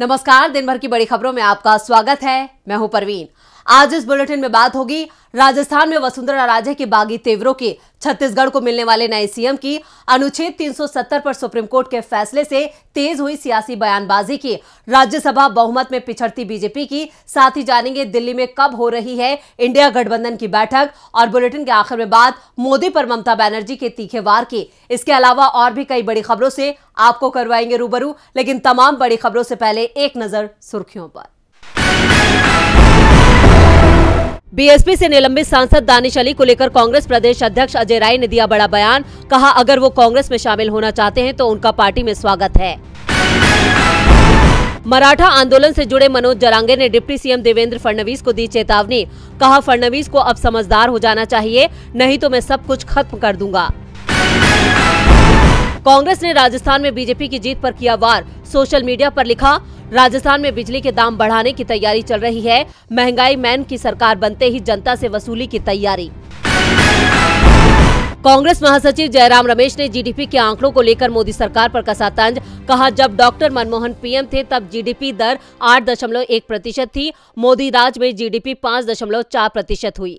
नमस्कार दिन भर की बड़ी खबरों में आपका स्वागत है मैं हूं परवीन आज इस बुलेटिन में बात होगी राजस्थान में वसुंधरा राजे के बागी तेवरों के छत्तीसगढ़ को मिलने वाले नए सीएम की अनुच्छेद 370 पर सुप्रीम कोर्ट के फैसले से तेज हुई सियासी बयानबाजी की राज्यसभा बहुमत में पिछड़ती बीजेपी की साथ ही जानेंगे दिल्ली में कब हो रही है इंडिया गठबंधन की बैठक और बुलेटिन के आखिर में बात मोदी पर ममता बैनर्जी के तीखे वार की इसके अलावा और भी कई बड़ी खबरों से आपको करवाएंगे रूबरू लेकिन तमाम बड़ी खबरों से पहले एक नजर सुर्खियों पर बीएसपी से निलंबित सांसद दानिश अली को लेकर कांग्रेस प्रदेश अध्यक्ष अजय राय ने दिया बड़ा बयान कहा अगर वो कांग्रेस में शामिल होना चाहते हैं तो उनका पार्टी में स्वागत है मराठा आंदोलन से जुड़े मनोज जरांगे ने डिप्टी सीएम देवेंद्र फडणवीस को दी चेतावनी कहा फडणवीस को अब समझदार हो जाना चाहिए नहीं तो मैं सब कुछ खत्म कर दूंगा कांग्रेस ने राजस्थान में बीजेपी की जीत पर किया वार सोशल मीडिया पर लिखा राजस्थान में बिजली के दाम बढ़ाने की तैयारी चल रही है महंगाई मैन की सरकार बनते ही जनता से वसूली की तैयारी कांग्रेस महासचिव जयराम रमेश ने जीडीपी के आंकड़ों को लेकर मोदी सरकार पर कसा तंज कहा जब डॉक्टर मनमोहन पीएम थे तब जीडीपी दर 8.1 प्रतिशत थी मोदी राज में जीडीपी 5.4 प्रतिशत हुई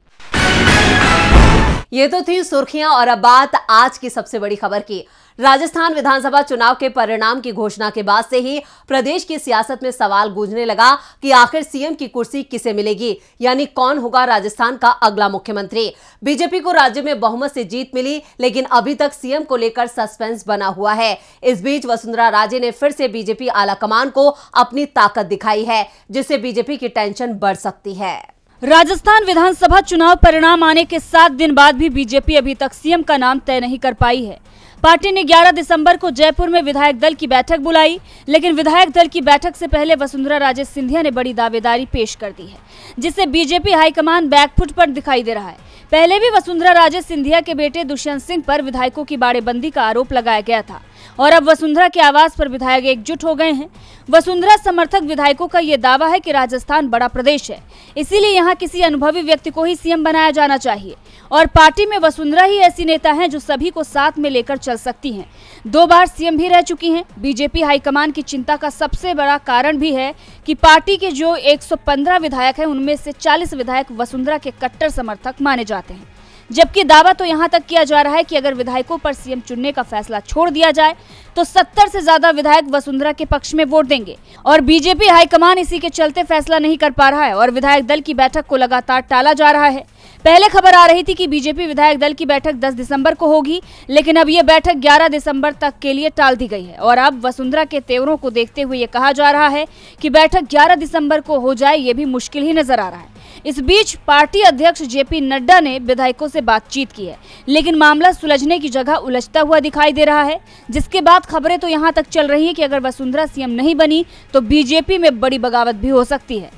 ये तो थी सुर्खियां और अब बात आज की सबसे बड़ी खबर की राजस्थान विधानसभा चुनाव के परिणाम की घोषणा के बाद से ही प्रदेश की सियासत में सवाल गूंजने लगा कि आखिर सीएम की कुर्सी किसे मिलेगी यानी कौन होगा राजस्थान का अगला मुख्यमंत्री बीजेपी को राज्य में बहुमत से जीत मिली लेकिन अभी तक सीएम को लेकर सस्पेंस बना हुआ है इस बीच वसुंधरा राजे ने फिर से बीजेपी आलाकमान को अपनी ताकत दिखाई है जिससे बीजेपी की टेंशन बढ़ सकती है राजस्थान विधानसभा चुनाव परिणाम आने के सात दिन बाद भी बीजेपी अभी तक सीएम का नाम तय नहीं कर पाई है पार्टी ने 11 दिसंबर को जयपुर में विधायक दल की बैठक बुलाई लेकिन विधायक दल की बैठक से पहले वसुंधरा राजे सिंधिया ने बड़ी दावेदारी पेश कर दी है जिससे बीजेपी हाईकमान बैकफुट पर दिखाई दे रहा है पहले भी वसुंधरा राजे सिंधिया के बेटे दुष्यंत सिंह पर विधायकों की बाड़ेबंदी का आरोप लगाया गया था और अब वसुंधरा के आवास पर विधायक एकजुट हो गए हैं वसुंधरा समर्थक विधायकों का ये दावा है कि राजस्थान बड़ा प्रदेश है इसीलिए यहाँ किसी अनुभवी व्यक्ति को ही सीएम बनाया जाना चाहिए और पार्टी में वसुंधरा ही ऐसी नेता हैं जो सभी को साथ में लेकर चल सकती हैं दो बार सीएम भी रह चुकी हैं बीजेपी हाईकमान की चिंता का सबसे बड़ा कारण भी है कि पार्टी के जो 115 विधायक हैं उनमें से 40 विधायक वसुंधरा के कट्टर समर्थक माने जाते हैं जबकि दावा तो यहां तक किया जा रहा है कि अगर विधायकों पर सीएम चुनने का फैसला छोड़ दिया जाए तो सत्तर से ज्यादा विधायक वसुंधरा के पक्ष में वोट देंगे और बीजेपी हाईकमान इसी के चलते फैसला नहीं कर पा रहा है और विधायक दल की बैठक को लगातार टाला जा रहा है पहले खबर आ रही थी कि बीजेपी विधायक दल की बैठक 10 दिसंबर को होगी लेकिन अब ये बैठक 11 दिसंबर तक के लिए टाल दी गई है और अब वसुंधरा के तेवरों को देखते हुए ये कहा जा रहा है कि बैठक 11 दिसंबर को हो जाए ये भी मुश्किल ही नजर आ रहा है इस बीच पार्टी अध्यक्ष जेपी नड्डा ने विधायकों से बातचीत की है लेकिन मामला सुलझने की जगह उलझता हुआ दिखाई दे रहा है जिसके बाद खबरें तो यहाँ तक चल रही है कि अगर वसुंधरा सीएम नहीं बनी तो बीजेपी में बड़ी बगावत भी हो सकती है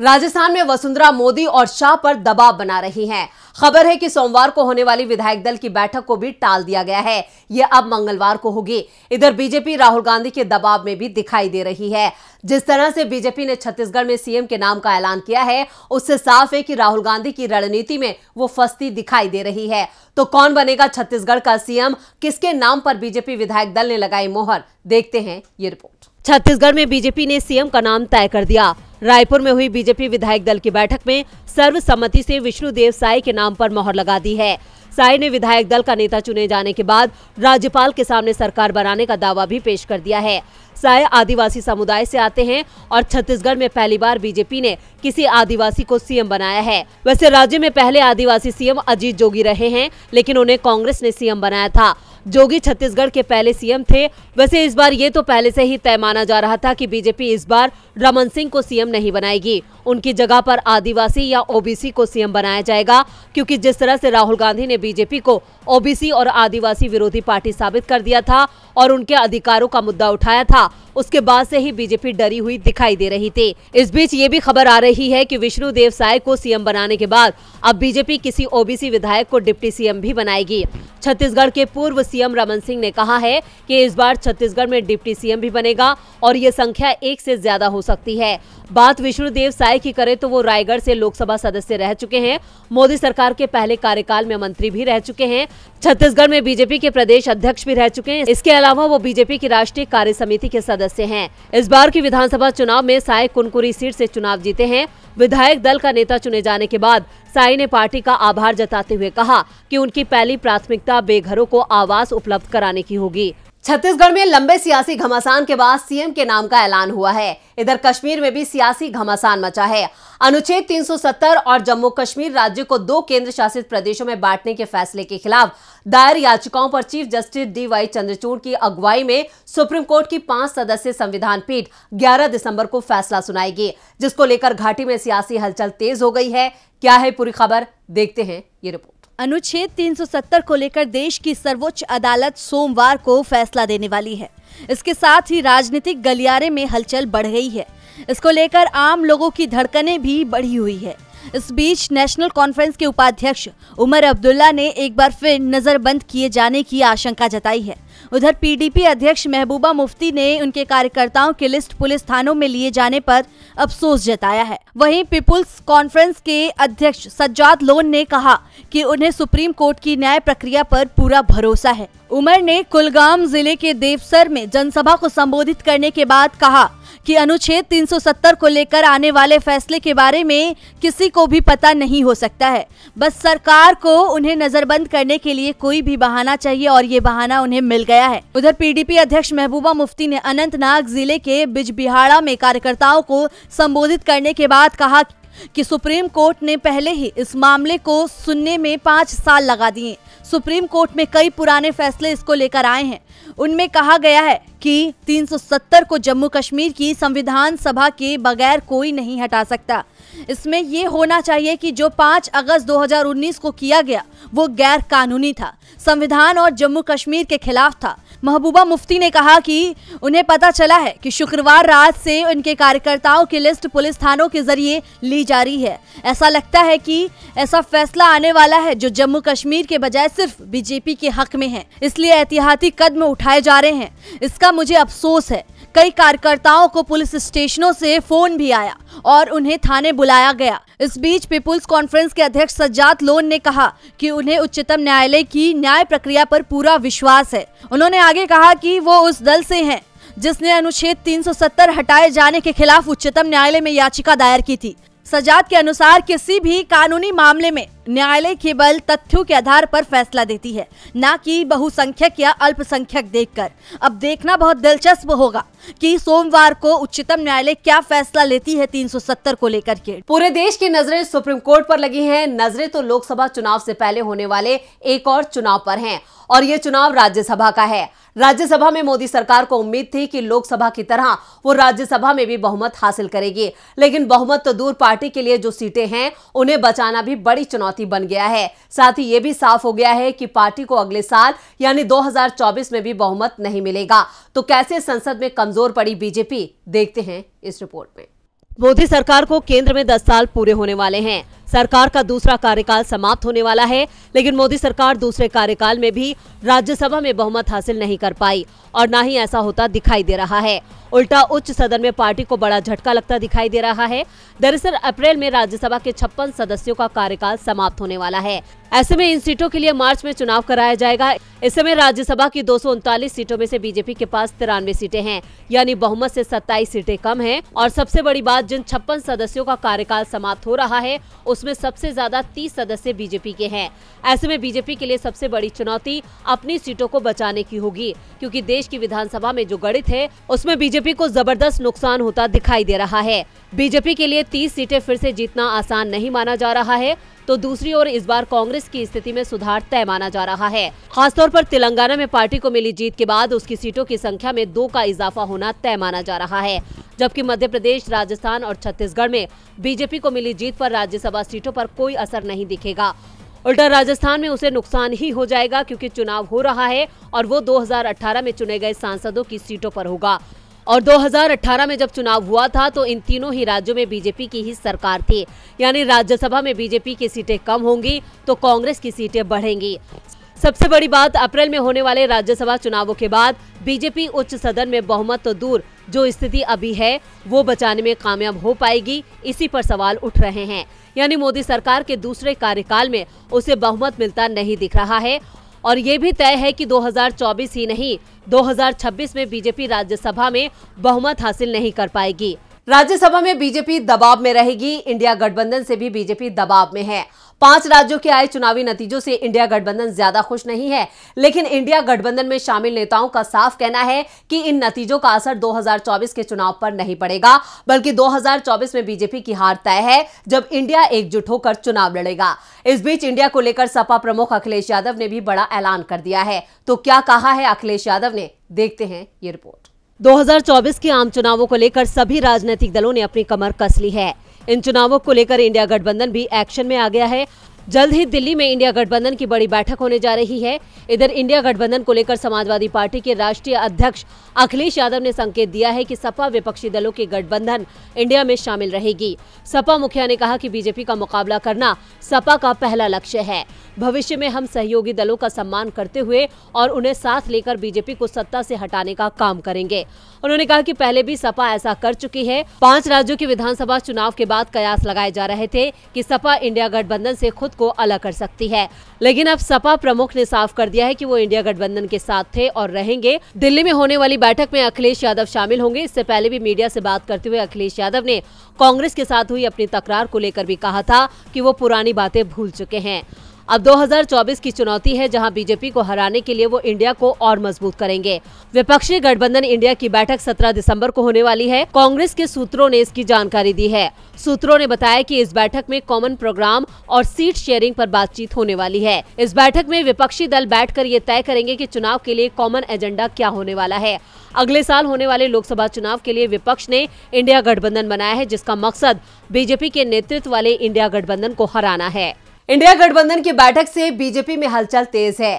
राजस्थान में वसुंधरा मोदी और शाह पर दबाव बना रही हैं। खबर है कि सोमवार को होने वाली विधायक दल की बैठक को भी टाल दिया गया है ये अब मंगलवार को होगी इधर बीजेपी राहुल गांधी के दबाव में भी दिखाई दे रही है जिस तरह से बीजेपी ने छत्तीसगढ़ में सीएम के नाम का ऐलान किया है उससे साफ है कि राहुल गांधी की रणनीति में वो फंसती दिखाई दे रही है तो कौन बनेगा छत्तीसगढ़ का सीएम किसके नाम पर बीजेपी विधायक दल ने लगाई मोहर देखते हैं ये रिपोर्ट छत्तीसगढ़ में बीजेपी ने सीएम का नाम तय कर दिया रायपुर में हुई बीजेपी विधायक दल की बैठक में सर्वसम्मति से विष्णुदेव साय के नाम पर मोहर लगा दी है साय ने विधायक दल का नेता चुने जाने के बाद राज्यपाल के सामने सरकार बनाने का दावा भी पेश कर दिया है साय आदिवासी समुदाय से आते हैं और छत्तीसगढ़ में पहली बार बीजेपी ने किसी आदिवासी को सीएम बनाया है वैसे राज्य में पहले आदिवासी सीएम अजीत जोगी रहे हैं लेकिन उन्हें कांग्रेस ने सीएम बनाया था जोगी छत्तीसगढ़ के पहले सीएम थे वैसे इस बार ये तो पहले से ही तय माना जा रहा था कि बीजेपी इस बार रमन सिंह को सीएम नहीं बनाएगी उनकी जगह पर आदिवासी या ओबीसी को सीएम बनाया जाएगा क्योंकि जिस तरह से राहुल गांधी ने बीजेपी को ओबीसी और आदिवासी विरोधी पार्टी साबित कर दिया था और उनके अधिकारों का मुद्दा उठाया था उसके बाद से ही बीजेपी डरी हुई दिखाई दे रही थी इस बीच ये भी खबर आ रही है कि विष्णु देव साय को सीएम बनाने के बाद अब बीजेपी किसी ओबीसी विधायक को डिप्टी सीएम भी बनाएगी छत्तीसगढ़ के पूर्व सीएम रमन सिंह ने कहा है कि इस बार छत्तीसगढ़ में डिप्टी सीएम भी बनेगा और ये संख्या एक से ज्यादा हो सकती है बात विष्णु देव साय की करें तो वो रायगढ़ से लोकसभा सदस्य रह चुके हैं मोदी सरकार के पहले कार्यकाल में मंत्री भी रह चुके हैं छत्तीसगढ़ में बीजेपी के प्रदेश अध्यक्ष भी रह चुके हैं इसके अलावा वो बीजेपी की राष्ट्रीय कार्य समिति के सदस्य सदस्य हैं इस बार की विधानसभा चुनाव में साय कुनकुरी सीट से चुनाव जीते हैं विधायक दल का नेता चुने जाने के बाद साई ने पार्टी का आभार जताते हुए कहा कि उनकी पहली प्राथमिकता बेघरों को आवास उपलब्ध कराने की होगी छत्तीसगढ़ में लंबे सियासी घमासान के बाद सीएम के नाम का ऐलान हुआ है इधर कश्मीर में भी सियासी घमासान मचा है अनुच्छेद 370 और जम्मू कश्मीर राज्य को दो केंद्र शासित प्रदेशों में बांटने के फैसले के खिलाफ दायर याचिकाओं पर chief justice D Y Chandrachud की अगुवाई में सुप्रीम कोर्ट की पांच सदस्यीय संविधान पीठ ग्यारह दिसंबर को फैसला सुनाएगी जिसको लेकर घाटी में सियासी हलचल तेज हो गई है क्या है पूरी खबर देखते हैं ये रिपोर्ट अनुच्छेद 370 को लेकर देश की सर्वोच्च अदालत सोमवार को फैसला देने वाली है इसके साथ ही राजनीतिक गलियारे में हलचल बढ़ गई है इसको लेकर आम लोगों की धड़कने भी बढ़ी हुई है इस बीच नेशनल कॉन्फ्रेंस के उपाध्यक्ष उमर अब्दुल्ला ने एक बार फिर नजर बंद किए जाने की आशंका जताई है उधर पीडीपी अध्यक्ष महबूबा मुफ्ती ने उनके कार्यकर्ताओं की लिस्ट पुलिस थानों में लिए जाने पर अफसोस जताया है वहीं पीपुल्स कॉन्फ्रेंस के अध्यक्ष सज्जाद लोन ने कहा कि उन्हें सुप्रीम कोर्ट की न्याय प्रक्रिया पर पूरा भरोसा है उमर ने कुलगाम जिले के देवसर में जनसभा को संबोधित करने के बाद कहा कि अनुच्छेद 370 को लेकर आने वाले फैसले के बारे में किसी को भी पता नहीं हो सकता है बस सरकार को उन्हें नजरबंद करने के लिए कोई भी बहाना चाहिए और ये बहाना उन्हें मिल गया है उधर पीडीपी अध्यक्ष महबूबा मुफ्ती ने अनंतनाग जिले के बिजबिहाड़ा में कार्यकर्ताओं को संबोधित करने के बाद कहा कि सुप्रीम कोर्ट ने पहले ही इस मामले को सुनने में पाँच साल लगा दिए सुप्रीम कोर्ट में कई पुराने फैसले इसको लेकर आए हैं उनमें कहा गया है कि 370 को जम्मू कश्मीर की संविधान सभा के बगैर कोई नहीं हटा सकता इसमें ये होना चाहिए कि जो 5 अगस्त 2019 को किया गया वो गैर कानूनी था संविधान और जम्मू कश्मीर के खिलाफ था महबूबा मुफ्ती ने कहा कि उन्हें पता चला है कि शुक्रवार रात से उनके कार्यकर्ताओं की लिस्ट पुलिस थानों के जरिए ली जा रही है ऐसा लगता है कि ऐसा फैसला आने वाला है जो जम्मू कश्मीर के बजाय सिर्फ बीजेपी के हक में है इसलिए एहतियाती कदम उठाए जा रहे हैं इसका मुझे अफसोस है कई कार्यकर्ताओं को पुलिस स्टेशनों से फोन भी आया और उन्हें थाने बुलाया गया इस बीच पीपुल्स कॉन्फ्रेंस के अध्यक्ष सज्जाद लोन ने कहा कि उन्हें उच्चतम न्यायालय की न्याय प्रक्रिया पर पूरा विश्वास है उन्होंने आगे कहा कि वो उस दल से हैं जिसने अनुच्छेद 370 हटाए जाने के खिलाफ उच्चतम न्यायालय में याचिका दायर की थी सजाद के अनुसार किसी भी कानूनी मामले में न्यायालय केवल तथ्यों के आधार पर फैसला देती है न कि बहुसंख्यक या अल्पसंख्यक देखकर अब देखना बहुत दिलचस्प होगा कि सोमवार को उच्चतम न्यायालय क्या फैसला लेती है 370 को लेकर के पूरे देश की नजरें सुप्रीम कोर्ट पर लगी हैं नजरें तो लोकसभा चुनाव से पहले होने वाले एक और चुनाव पर हैं और ये चुनाव राज्यसभा का है राज्यसभा में मोदी सरकार को उम्मीद थी कि लोकसभा की तरह वो राज्यसभा में भी बहुमत हासिल करेगी लेकिन बहुमत तो दूर पार्टी के लिए जो सीटें हैं उन्हें बचाना भी बड़ी चुनौती चुनौती बन गया है साथ ही ये भी साफ हो गया है कि पार्टी को अगले साल यानी 2024 में भी बहुमत नहीं मिलेगा तो कैसे संसद में कमजोर पड़ी बीजेपी देखते हैं इस रिपोर्ट में मोदी सरकार को केंद्र में 10 साल पूरे होने वाले हैं सरकार का दूसरा कार्यकाल समाप्त होने वाला है लेकिन मोदी सरकार दूसरे कार्यकाल में भी राज्यसभा में बहुमत हासिल नहीं कर पाई और न ही ऐसा होता दिखाई दे रहा है उल्टा उच्च सदन में पार्टी को बड़ा झटका लगता दिखाई दे रहा है दरअसल अप्रैल में राज्यसभा के छप्पन सदस्यों का कार्यकाल समाप्त होने वाला है ऐसे में इन सीटों के लिए मार्च में चुनाव कराया जाएगा इस समय राज्यसभा की दो सीटों में से बीजेपी के पास तिरानवे सीटें हैं यानी बहुमत से 27 सीटें कम हैं और सबसे बड़ी बात जिन छप्पन सदस्यों का कार्यकाल समाप्त हो रहा है उसमें सबसे ज्यादा 30 सदस्य बीजेपी के हैं ऐसे में बीजेपी के लिए सबसे बड़ी चुनौती अपनी सीटों को बचाने की होगी क्योंकि देश की विधानसभा में जो गणित है उसमें बीजेपी बीजेपी को जबरदस्त नुकसान होता दिखाई दे रहा है बीजेपी के लिए 30 सीटें फिर से जीतना आसान नहीं माना जा रहा है तो दूसरी ओर इस बार कांग्रेस की स्थिति में सुधार तय माना जा रहा है खासतौर पर तेलंगाना में पार्टी को मिली जीत के बाद उसकी सीटों की संख्या में दो का इजाफा होना तय माना जा रहा है जबकि मध्य प्रदेश राजस्थान और छत्तीसगढ़ में बीजेपी को मिली जीत आरोप राज्यसभा सीटों आरोप कोई असर नहीं दिखेगा उल्टा राजस्थान में उसे नुकसान ही हो जाएगा क्योंकि चुनाव हो रहा है और वो 2018 में चुने गए सांसदों की सीटों पर होगा और 2018 में जब चुनाव हुआ था तो इन तीनों ही राज्यों में बीजेपी की ही सरकार थी यानी राज्यसभा में बीजेपी की सीटें कम होंगी तो कांग्रेस की सीटें बढ़ेंगी सबसे बड़ी बात अप्रैल में होने वाले राज्यसभा चुनावों के बाद बीजेपी उच्च सदन में बहुमत तो दूर जो स्थिति अभी है वो बचाने में कामयाब हो पाएगी इसी पर सवाल उठ रहे हैं यानी मोदी सरकार के दूसरे कार्यकाल में उसे बहुमत मिलता नहीं दिख रहा है और ये भी तय है कि 2024 ही नहीं 2026 में बीजेपी राज्यसभा में बहुमत हासिल नहीं कर पाएगी राज्यसभा में बीजेपी दबाव में रहेगी इंडिया गठबंधन से भी बीजेपी दबाव में है पांच राज्यों के आए चुनावी नतीजों से इंडिया गठबंधन ज्यादा खुश नहीं है लेकिन इंडिया गठबंधन में शामिल नेताओं का साफ कहना है कि इन नतीजों का असर 2024 के चुनाव पर नहीं पड़ेगा बल्कि 2024 में बीजेपी की हार तय है जब इंडिया एकजुट होकर चुनाव लड़ेगा इस बीच इंडिया को लेकर सपा प्रमुख अखिलेश यादव ने भी बड़ा ऐलान कर दिया है तो क्या कहा है अखिलेश यादव ने देखते हैं ये रिपोर्ट 2024 के आम चुनावों को लेकर सभी राजनीतिक दलों ने अपनी कमर कस ली है इन चुनावों को लेकर इंडिया गठबंधन भी एक्शन में आ गया है जल्द ही दिल्ली में इंडिया गठबंधन की बड़ी बैठक होने जा रही है इधर इंडिया गठबंधन को लेकर समाजवादी पार्टी के राष्ट्रीय अध्यक्ष अखिलेश यादव ने संकेत दिया है कि सपा विपक्षी दलों के गठबंधन इंडिया में शामिल रहेगी सपा मुखिया ने कहा कि बीजेपी का मुकाबला करना सपा का पहला लक्ष्य है भविष्य में हम सहयोगी दलों का सम्मान करते हुए और उन्हें साथ लेकर बीजेपी को सत्ता से हटाने का काम करेंगे उन्होंने कहा कि पहले भी सपा ऐसा कर चुकी है पांच राज्यों के विधानसभा चुनाव के बाद कयास लगाए जा रहे थे कि सपा इंडिया गठबंधन से खुद को अलग कर सकती है लेकिन अब सपा प्रमुख ने साफ कर दिया है कि वो इंडिया गठबंधन के साथ थे और रहेंगे दिल्ली में होने वाली बैठक में अखिलेश यादव शामिल होंगे इससे पहले भी मीडिया से बात करते हुए अखिलेश यादव ने कांग्रेस के साथ हुई अपनी तकरार को लेकर भी कहा था कि वो पुरानी बातें भूल चुके हैं अब 2024 की चुनौती है जहां बीजेपी को हराने के लिए वो इंडिया को और मजबूत करेंगे विपक्षी गठबंधन इंडिया की बैठक 17 दिसंबर को होने वाली है कांग्रेस के सूत्रों ने इसकी जानकारी दी है सूत्रों ने बताया कि इस बैठक में कॉमन प्रोग्राम और सीट शेयरिंग पर बातचीत होने वाली है इस बैठक में विपक्षी दल बैठ ये तय करेंगे की चुनाव के लिए कॉमन एजेंडा क्या होने वाला है अगले साल होने वाले लोकसभा चुनाव के लिए विपक्ष ने इंडिया गठबंधन बनाया है जिसका मकसद बीजेपी के नेतृत्व वाले इंडिया गठबंधन को हराना है इंडिया गठबंधन की बैठक से बीजेपी में हलचल तेज है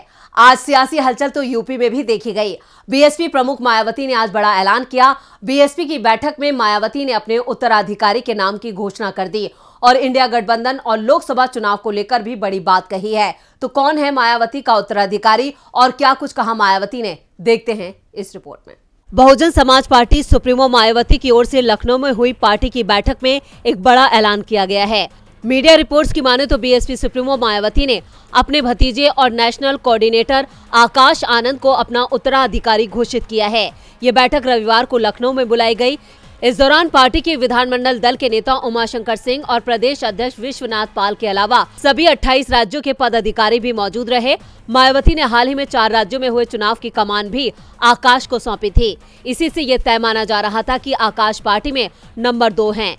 आज सियासी हलचल तो यूपी में भी देखी गई बीएसपी प्रमुख मायावती ने आज बड़ा ऐलान किया बीएसपी की बैठक में मायावती ने अपने उत्तराधिकारी के नाम की घोषणा कर दी और इंडिया गठबंधन और लोकसभा चुनाव को लेकर भी बड़ी बात कही है तो कौन है मायावती का उत्तराधिकारी और क्या कुछ कहा मायावती ने देखते हैं इस रिपोर्ट में बहुजन समाज पार्टी सुप्रीमो मायावती की ओर से लखनऊ में हुई पार्टी की बैठक में एक बड़ा ऐलान किया गया है मीडिया रिपोर्ट्स की माने तो बीएसपी सुप्रीमो मायावती ने अपने भतीजे और नेशनल कोऑर्डिनेटर आकाश आनंद को अपना उत्तराधिकारी घोषित किया है ये बैठक रविवार को लखनऊ में बुलाई गई इस दौरान पार्टी के विधानमंडल दल के नेता उमाशंकर सिंह और प्रदेश अध्यक्ष विश्वनाथ पाल के अलावा सभी 28 राज्यों के पदाधिकारी भी मौजूद रहे मायावती ने हाल ही में चार राज्यों में हुए चुनाव की कमान भी आकाश को सौंपी थी इसी से ये तय माना जा रहा था कि आकाश पार्टी में नंबर दो हैं।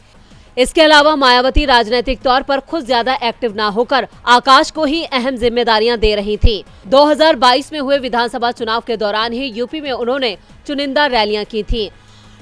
इसके अलावा मायावती राजनीतिक तौर पर खुद ज्यादा एक्टिव न होकर आकाश को ही अहम जिम्मेदारियां दे रही थी 2022 में हुए विधानसभा चुनाव के दौरान ही यूपी में उन्होंने चुनिंदा रैलियां की थी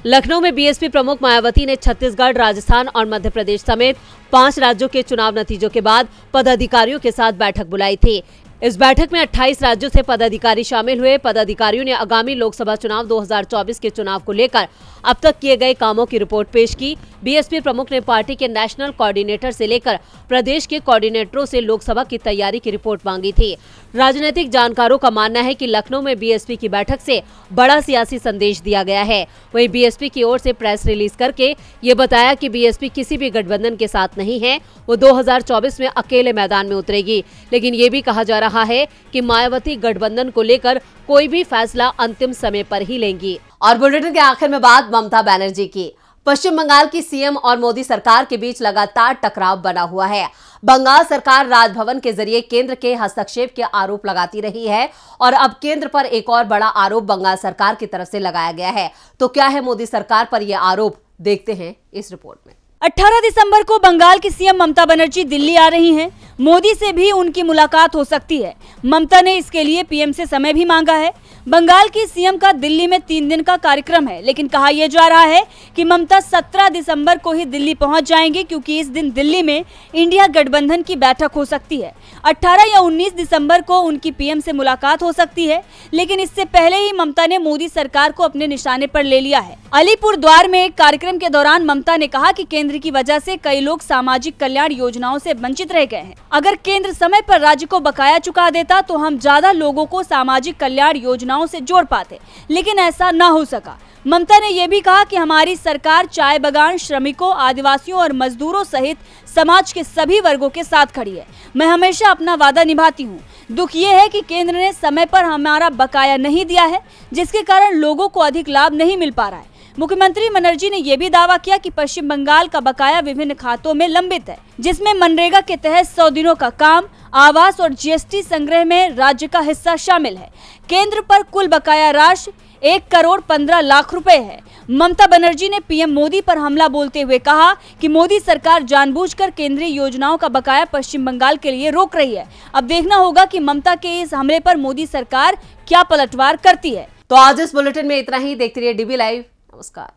लखनऊ में बीएसपी प्रमुख मायावती ने छत्तीसगढ़ राजस्थान और मध्य प्रदेश समेत पांच राज्यों के चुनाव नतीजों के बाद पदाधिकारियों के साथ बैठक बुलाई थी इस बैठक में 28 राज्यों से पदाधिकारी शामिल हुए पदाधिकारियों ने आगामी लोकसभा चुनाव 2024 के चुनाव को लेकर अब तक किए गए कामों की रिपोर्ट पेश की बीएसपी प्रमुख ने पार्टी के नेशनल कोऑर्डिनेटर से लेकर प्रदेश के कोऑर्डिनेटरों से लोकसभा की तैयारी की रिपोर्ट मांगी थी राजनीतिक जानकारों का मानना है कि लखनऊ में बीएसपी की बैठक से बड़ा सियासी संदेश दिया गया है वहीं बीएसपी की ओर से प्रेस रिलीज करके ये बताया कि बीएसपी किसी भी गठबंधन के साथ नहीं है वो 2024 में अकेले मैदान में उतरेगी लेकिन ये भी कहा जा रहा है कि मायावती गठबंधन को लेकर कोई भी फैसला अंतिम समय पर ही लेंगी और बुलेटिन के आखिर में बात ममता बनर्जी की पश्चिम बंगाल की सीएम और मोदी सरकार के बीच लगातार टकराव बना हुआ है बंगाल सरकार राजभवन के जरिए केंद्र के हस्तक्षेप के आरोप लगाती रही है और अब केंद्र पर एक और बड़ा आरोप बंगाल सरकार की तरफ से लगाया गया है तो क्या है मोदी सरकार पर यह आरोप देखते हैं इस रिपोर्ट में 18 दिसंबर को बंगाल की सीएम ममता बनर्जी दिल्ली आ रही हैं मोदी से भी उनकी मुलाकात हो सकती है ममता ने इसके लिए पीएम से समय भी मांगा है बंगाल की सीएम का दिल्ली में तीन दिन का कार्यक्रम है लेकिन कहा यह जा रहा है कि ममता 17 दिसंबर को ही दिल्ली पहुंच जाएंगे क्योंकि इस दिन दिल्ली में इंडिया गठबंधन की बैठक हो सकती है 18 या 19 दिसंबर को उनकी पीएम से मुलाकात हो सकती है लेकिन इससे पहले ही ममता ने मोदी सरकार को अपने निशाने पर ले लिया है अलीपुर द्वार में एक कार्यक्रम के दौरान ममता ने कहा की केंद्रीय दारिद्र की वजह से कई लोग सामाजिक कल्याण योजनाओं से वंचित रह गए हैं अगर केंद्र समय पर राज्य को बकाया चुका देता तो हम ज्यादा लोगों को सामाजिक कल्याण योजनाओं से जोड़ पाते लेकिन ऐसा न हो सका ममता ने यह भी कहा कि हमारी सरकार चाय बगान श्रमिकों आदिवासियों और मजदूरों सहित समाज के सभी वर्गों के साथ खड़ी है मैं हमेशा अपना वादा निभाती हूँ दुख ये है कि केंद्र ने समय पर हमारा बकाया नहीं दिया है जिसके कारण लोगों को अधिक लाभ नहीं मिल पा रहा है मुख्यमंत्री मनर्जी ने यह भी दावा किया कि पश्चिम बंगाल का बकाया विभिन्न खातों में लंबित है जिसमें मनरेगा के तहत सौ दिनों का काम आवास और जीएसटी संग्रह में राज्य का हिस्सा शामिल है केंद्र पर कुल बकाया राशि एक करोड़ पंद्रह लाख रुपए है ममता बनर्जी ने पीएम मोदी पर हमला बोलते हुए कहा कि मोदी सरकार जानबूझकर केंद्रीय योजनाओं का बकाया पश्चिम बंगाल के लिए रोक रही है अब देखना होगा कि ममता के इस हमले पर मोदी सरकार क्या पलटवार करती है तो आज इस बुलेटिन में इतना ही देखते रहिए डीबी लाइव Was Scott.